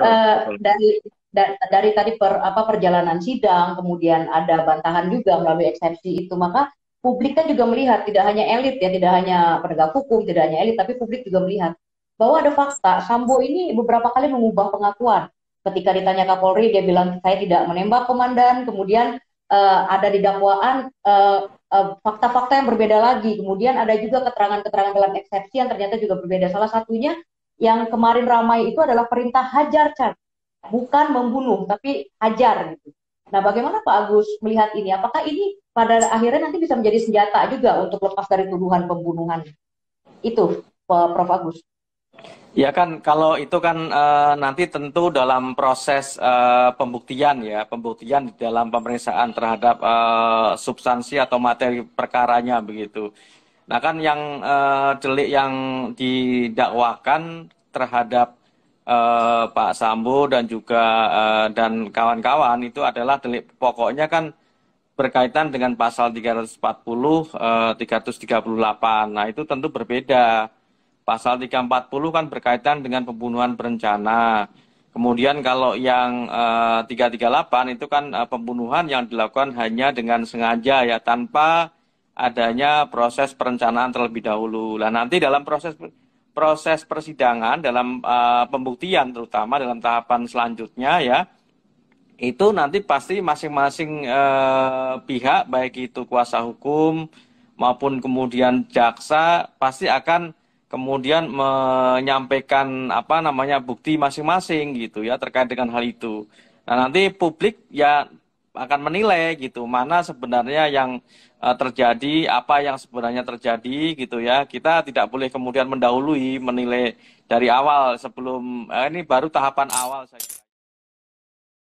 Eh, dari da, dari tadi per apa perjalanan sidang, kemudian ada bantahan juga melalui eksepsi itu, maka publik kan juga melihat tidak hanya elit ya, tidak hanya penegak hukum, tidak hanya elit, tapi publik juga melihat bahwa ada fakta Sambo ini beberapa kali mengubah pengakuan. Ketika ditanya Kapolri, dia bilang saya tidak menembak komandan, kemudian uh, ada di dakwaan uh, eh, uh, fakta-fakta yang berbeda lagi. Kemudian ada juga keterangan-keterangan dalam eksepsi yang ternyata juga berbeda. Salah satunya yang kemarin ramai itu adalah perintah hajar Chan, bukan membunuh tapi hajar gitu. Nah, bagaimana Pak Agus melihat ini? Apakah ini pada akhirnya nanti bisa menjadi senjata juga untuk lepas dari tuduhan pembunuhan? Itu, Prof. Agus. Ya kan, kalau itu kan e, nanti tentu dalam proses e, pembuktian ya, pembuktian di dalam pemeriksaan terhadap e, substansi atau materi perkaranya begitu. Nah kan yang uh, eh, celik yang didakwakan terhadap uh, Pak Sambo dan juga uh, dan kawan-kawan itu adalah delik pokoknya kan berkaitan dengan pasal 340 uh, 338. Nah, itu tentu berbeda. Pasal 340 kan berkaitan dengan pembunuhan berencana. Kemudian kalau yang uh, 338 itu kan uh, pembunuhan yang dilakukan hanya dengan sengaja ya tanpa adanya proses perencanaan terlebih dahulu. Nah, nanti dalam proses proses persidangan dalam uh, pembuktian terutama dalam tahapan selanjutnya ya itu nanti pasti masing-masing uh, pihak baik itu kuasa hukum maupun kemudian jaksa pasti akan kemudian menyampaikan apa namanya bukti masing-masing gitu ya terkait dengan hal itu. Nah, nanti publik ya akan menilai gitu mana sebenarnya yang uh, terjadi apa yang sebenarnya terjadi gitu ya kita tidak boleh kemudian mendahului menilai dari awal sebelum uh, ini baru tahapan awal saya